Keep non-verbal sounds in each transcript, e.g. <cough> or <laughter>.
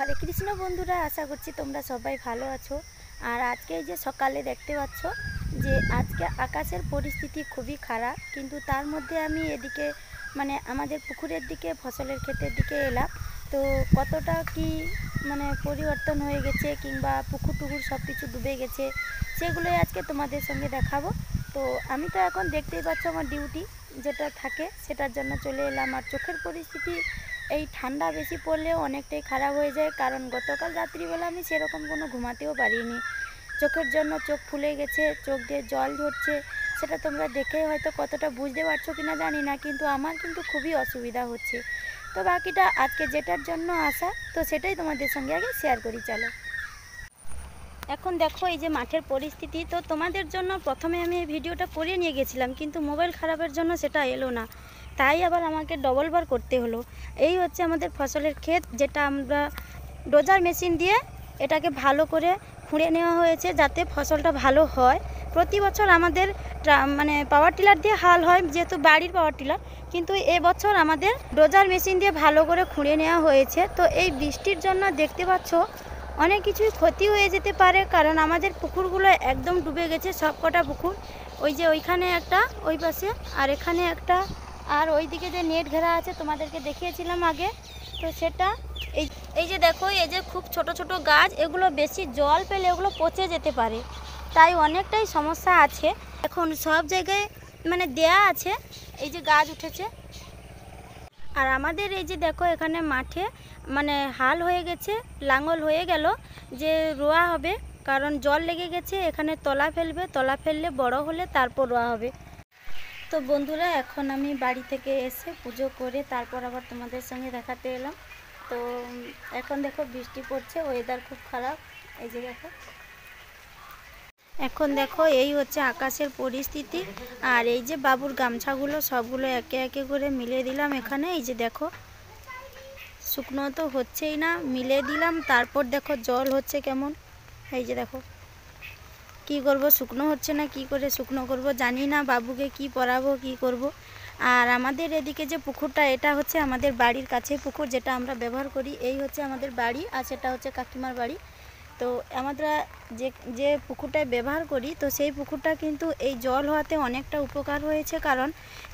হরে কৃষ্ণ বন্ধুরা আশা করছি তোমরা সবাই ভালো আছো আর আজকে যে সকালে দেখতে পাচ্ছ যে আজকে আকাশের পরিস্থিতি খুবই খারাপ কিন্তু তার মধ্যে আমি এদিকে মানে আমাদের পুকুরের দিকে ফসলের ক্ষেতের দিকে এলাম তো কতটা কি মানে পরিবর্তন হয়ে গেছে কিংবা পুকুর টুকুর সব কিছু ডুবে গেছে সেগুলোই আজকে তোমাদের সঙ্গে দেখাবো তো আমি তো এখন দেখতেই পাচ্ছ আমার ডিউটি যেটা থাকে সেটার জন্য চলে এলাম আর চোখের পরিস্থিতি এই ঠান্ডা বেশি পড়লে অনেকটাই খারাপ হয়ে যায় কারণ গতকাল রাত্রিবেলা আমি সেরকম কোনো ঘুমাতেও পারিনি চোখের জন্য চোখ ফুলে গেছে চোখ দিয়ে জল ঝরছে সেটা তোমরা দেখে হয়তো কতটা বুঝতে পারছো কি না জানি না কিন্তু আমার কিন্তু খুবই অসুবিধা হচ্ছে তো বাকিটা আজকে যেটার জন্য আসা তো সেটাই তোমাদের সঙ্গে আগে শেয়ার করি চলো এখন দেখো এই যে মাঠের পরিস্থিতি তো তোমাদের জন্য প্রথমে আমি এই ভিডিওটা করে নিয়ে গেছিলাম কিন্তু মোবাইল খারাপের জন্য সেটা এলো না তাই আবার আমাকে ডবলবার করতে হলো এই হচ্ছে আমাদের ফসলের ক্ষেত যেটা আমরা ডোজার মেশিন দিয়ে এটাকে ভালো করে খুঁড়ে নেওয়া হয়েছে যাতে ফসলটা ভালো হয় প্রতি বছর আমাদের মানে পাওয়ার টিলার দিয়ে হাল হয় যেহেতু বাড়ির পাওয়ার টিলার কিন্তু এবছর আমাদের ডোজার মেশিন দিয়ে ভালো করে খুঁড়ে নেওয়া হয়েছে তো এই বৃষ্টির জন্য দেখতে পাচ্ছ অনেক কিছুই ক্ষতি হয়ে যেতে পারে কারণ আমাদের পুকুরগুলো একদম ডুবে গেছে সব কটা পুকুর ওই যে ওইখানে একটা ওই পাশে আর এখানে একটা আর ওই দিকে যে নেট ঘেরা আছে তোমাদেরকে দেখিয়েছিলাম আগে তো সেটা এই এই যে দেখো এই যে খুব ছোট ছোট গাছ এগুলো বেশি জল পেলে এগুলো পচে যেতে পারে তাই অনেকটাই সমস্যা আছে এখন সব জায়গায় মানে দেয়া আছে এই যে গাছ উঠেছে আর আমাদের এই যে দেখো এখানে মাঠে মানে হাল হয়ে গেছে লাঙল হয়ে গেল যে রোয়া হবে কারণ জল লেগে গেছে এখানে তলা ফেলবে তলা ফেললে বড় হলে তারপর রোয়া হবে তো বন্ধুরা এখন আমি বাড়ি থেকে এসে পুজো করে তারপর আবার তোমাদের সঙ্গে দেখাতে এলাম তো এখন দেখো বৃষ্টি পড়ছে ওয়েদার খুব খারাপ এই যে দেখো এখন দেখো এই হচ্ছে আকাশের পরিস্থিতি আর এই যে বাবুর গামছাগুলো সবগুলো একে একে করে মিলিয়ে দিলাম এখানে এই যে দেখো শুকনো তো হচ্ছেই না মিলে দিলাম তারপর দেখো জল হচ্ছে কেমন এই যে দেখো কি করব শুকনো হচ্ছে না কি করে শুকনো করব জানি না বাবুকে কি পরাবো কি করব। আর আমাদের এদিকে যে পুকুরটা এটা হচ্ছে আমাদের বাড়ির কাছে পুকুর যেটা আমরা ব্যবহার করি এই হচ্ছে আমাদের বাড়ি আর সেটা হচ্ছে কাকিমার বাড়ি তো আমরা যে যে পুকুরটায় ব্যবহার করি তো সেই পুকুরটা কিন্তু এই জল হওয়াতে অনেকটা উপকার হয়েছে কারণ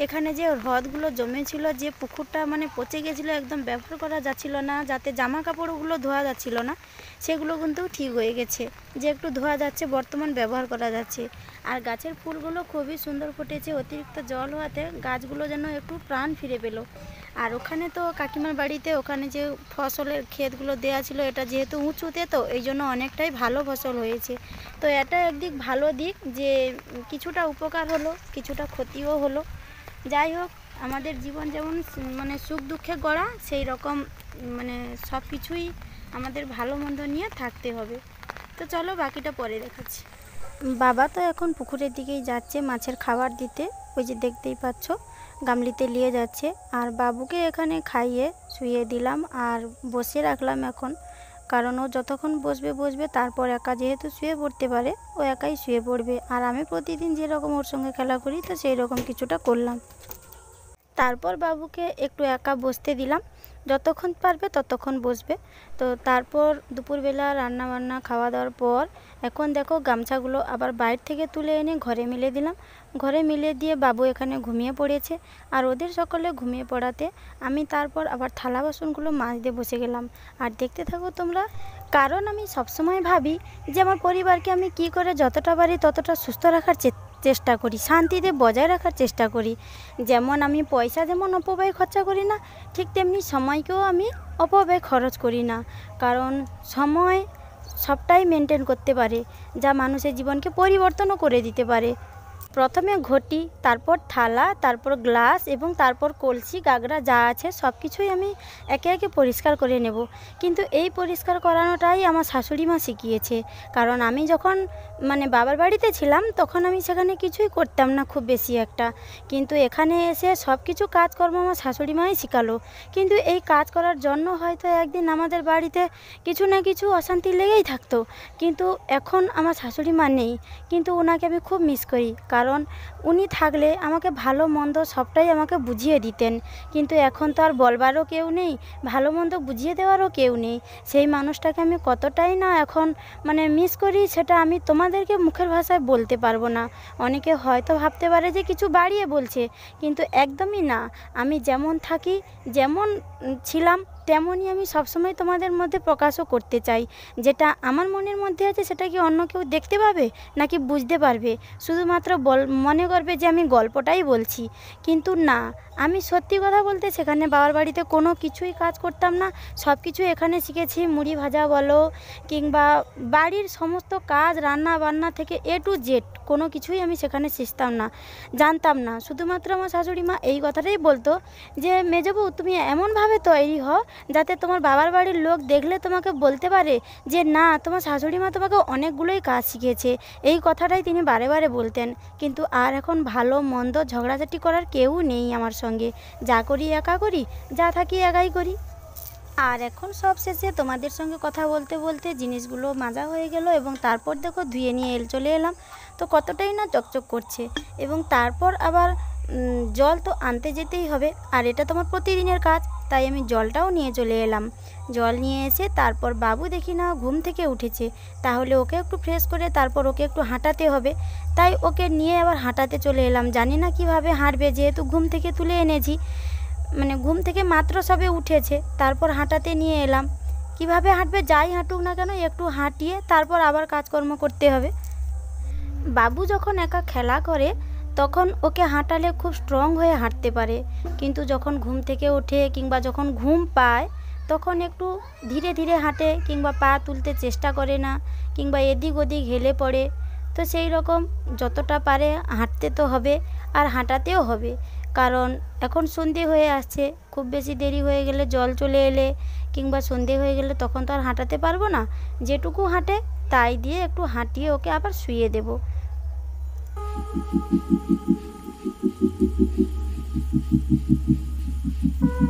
এখানে যে হ্রদগুলো জমেছিল যে পুকুরটা মানে পচে গেছিলো একদম ব্যবহার করা যাচ্ছিল না যাতে জামা কাপড়গুলো ধোয়া যাচ্ছিল না সেগুলো কিন্তু ঠিক হয়ে গেছে যে একটু ধোয়া যাচ্ছে বর্তমান ব্যবহার করা যাচ্ছে আর গাছের ফুলগুলো খুবই সুন্দর ফুটেছে অতিরিক্ত জল হওয়াতে গাছগুলো যেন একটু প্রাণ ফিরে পেলো আর ওখানে তো কাকিমার বাড়িতে ওখানে যে ফসলের ক্ষেতগুলো দেওয়া ছিল এটা যেহেতু উঁচুতে তো এই জন্য অনেকটাই ভালো ফসল হয়েছে তো এটা একদিক ভালো দিক যে কিছুটা উপকার হলো কিছুটা ক্ষতিও হলো যাই হোক আমাদের জীবন যেমন মানে সুখ দুঃখে গড়া সেই রকম মানে সব কিছুই আমাদের ভালো মন্দ নিয়ে থাকতে হবে তো চলো বাকিটা পরে দেখাচ্ছি বাবা তো এখন পুকুরের দিকেই যাচ্ছে মাছের খাবার দিতে ওই যে দেখতেই পাচ্ছ গামলিতে নিয়ে যাচ্ছে আর বাবুকে এখানে খাইয়ে শুয়ে দিলাম আর বসে রাখলাম এখন কারণ ও যতক্ষণ বসবে বসবে তারপর একা যেহেতু শুয়ে পড়তে পারে ও একাই শুয়ে পড়বে আর আমি প্রতিদিন যেরকম ওর সঙ্গে খেলা করি তো সেই রকম কিছুটা করলাম তারপর বাবুকে একটু একা বসতে দিলাম যতক্ষণ পারবে ততক্ষণ বসবে তো তারপর দুপুরবেলা রান্না বান্না খাওয়া দাওয়ার পর এখন দেখো গামছাগুলো আবার বাইর থেকে তুলে এনে ঘরে মিলে দিলাম ঘরে মিলে দিয়ে বাবু এখানে ঘুমিয়ে পড়েছে আর ওদের সকলে ঘুমিয়ে পড়াতে আমি তারপর আবার থালা বাসনগুলো মাছ দিয়ে বসে গেলাম আর দেখতে থাকো তোমরা কারণ আমি সবসময় ভাবি যে আমার পরিবারকে আমি কি করে যতটা পারি ততটা সুস্থ রাখার চেষ্টা চেষ্টা করি শান্তিতে বজায় রাখার চেষ্টা করি যেমন আমি পয়সা যেমন অপব্যয় খরচা করি না ঠিক তেমনি সময়কেও আমি অপব্যয় খরচ করি না কারণ সময় সবটাই মেনটেন করতে পারে যা মানুষের জীবনকে পরিবর্তনও করে দিতে পারে প্রথমে ঘটি তারপর থালা তারপর গ্লাস এবং তারপর কলসি গাগরা যা আছে সব কিছুই আমি একে একে পরিষ্কার করে নেব কিন্তু এই পরিষ্কার করানোটাই আমার শাশুড়ি মা শিখিয়েছে কারণ আমি যখন মানে বাবার বাড়িতে ছিলাম তখন আমি সেখানে কিছুই করতাম না খুব বেশি একটা কিন্তু এখানে এসে সব কিছু কাজকর্ম আমার শাশুড়ি মাই শিখালো কিন্তু এই কাজ করার জন্য হয়তো একদিন আমাদের বাড়িতে কিছু না কিছু অশান্তি লেগেই থাকতো কিন্তু এখন আমার শাশুড়ি মা নেই কিন্তু ওনাকে আমি খুব মিস করি কারণ কারণ উনি থাকলে আমাকে ভালো মন্দ সবটাই আমাকে বুঝিয়ে দিতেন কিন্তু এখন তো আর বলবারও কেউ নেই ভালো মন্দ বুঝিয়ে দেওয়ারও কেউ নেই সেই মানুষটাকে আমি কতটাই না এখন মানে মিস করি সেটা আমি তোমাদেরকে মুখের ভাষায় বলতে পারবো না অনেকে হয়তো ভাবতে পারে যে কিছু বাড়িয়ে বলছে কিন্তু একদমই না আমি যেমন থাকি যেমন ছিলাম তেমনই আমি সবসময় তোমাদের মধ্যে প্রকাশও করতে চাই যেটা আমার মনের মধ্যে আছে সেটা কি অন্য কেউ দেখতে পাবে নাকি বুঝতে পারবে শুধুমাত্র বল মনে করবে যে আমি গল্পটাই বলছি কিন্তু না আমি সত্যি কথা বলতে সেখানে বাবার বাড়িতে কোনো কিছুই কাজ করতাম না সব কিছু এখানে শিখেছি মুড়ি ভাজা বলো কিংবা বাড়ির সমস্ত কাজ রান্না বান্না থেকে এ টু জেড কোনো কিছুই আমি সেখানে শিখতাম না জানতাম না শুধুমাত্র আমার শাশুড়ি মা এই কথাটাই বলতো যে মেজবু তুমি এমনভাবে তৈরি হও যাতে তোমার বাবার বাড়ির লোক দেখলে তোমাকে বলতে পারে যে না তোমার শাশুড়ি মা তোমাকে অনেকগুলোই কাজ শিখিয়েছে এই কথাটাই তিনি বারে বারে বলতেন কিন্তু আর এখন ভালো মন্দ ঝগড়াঝাটি করার কেউ নেই আমার সঙ্গে যা করি একা করি যা থাকি একাই করি আর এখন সব শেষে তোমাদের সঙ্গে কথা বলতে বলতে জিনিসগুলো মাজা হয়ে গেল এবং তারপর দেখো ধুয়ে নিয়ে এল চলে এলাম তো কতটাই না চকচক করছে এবং তারপর আবার জল তো আনতে যেতেই হবে আর এটা তোমার প্রতিদিনের কাজ তাই আমি জলটাও নিয়ে চলে এলাম জল নিয়ে এসে তারপর বাবু দেখি না ঘুম থেকে উঠেছে তাহলে ওকে একটু ফ্রেশ করে তারপর ওকে একটু হাঁটাতে হবে তাই ওকে নিয়ে আবার হাঁটাতে চলে এলাম জানি না কিভাবে হাঁটবে যেহেতু ঘুম থেকে তুলে এনেছি মানে ঘুম থেকে মাত্র সবে উঠেছে তারপর হাঁটাতে নিয়ে এলাম কিভাবে হাঁটবে যাই হাঁটুক না কেন একটু হাঁটিয়ে তারপর আবার কাজকর্ম করতে হবে বাবু যখন একা খেলা করে তখন ওকে হাঁটালে খুব স্ট্রং হয়ে হাঁটতে পারে কিন্তু যখন ঘুম থেকে ওঠে কিংবা যখন ঘুম পায় তখন একটু ধীরে ধীরে হাঁটে কিংবা পা তুলতে চেষ্টা করে না কিংবা এদিক ওদিক হেলে পড়ে তো সেই রকম যতটা পারে হাঁটতে তো হবে আর হাঁটাতেও হবে কারণ এখন সন্ধে হয়ে আসছে খুব বেশি দেরি হয়ে গেলে জল চলে এলে কিংবা সন্ধে হয়ে গেলে তখন তো আর হাঁটাতে পারবো না যেটুকু হাঁটে তাই দিয়ে একটু হাঁটিয়ে ওকে আবার শুয়ে দেবো thank <laughs> you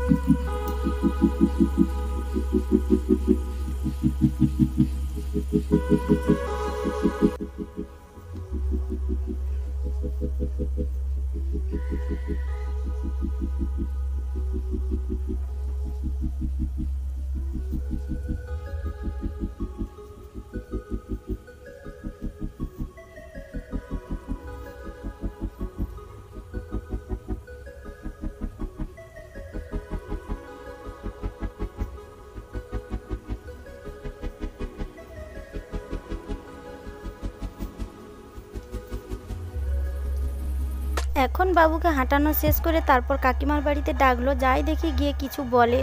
এখন বাবুকে হাঁটানো শেষ করে তারপর কাকিমার বাড়িতে ডাকলো যাই দেখি গিয়ে কিছু বলে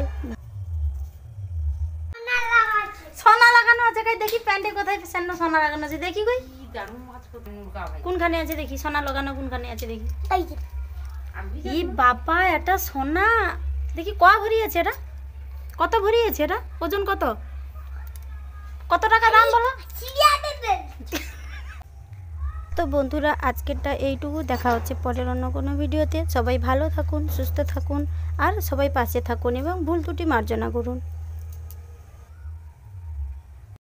সোনা লাগানো আছে কই দেখি প্যান্টে কোথায় প্যান্ট সোনা লাগানো আছে দেখি কই কোনখানে আছে দেখি সোনা লাগানো কোনখানে আছে দেখি ই বাবা এটা সোনা দেখি ক ভরি আছে এটা কত ভরি আছে এটা ওজন কত কত টাকা দাম বলো তো বন্ধুরা আজকেরটা এইটুকু দেখা হচ্ছে পরের অন্য কোনো ভিডিওতে সবাই ভালো থাকুন সুস্থ থাকুন আর সবাই পাশে থাকুন এবং ভুল ত্রুটি মার্জনা করুন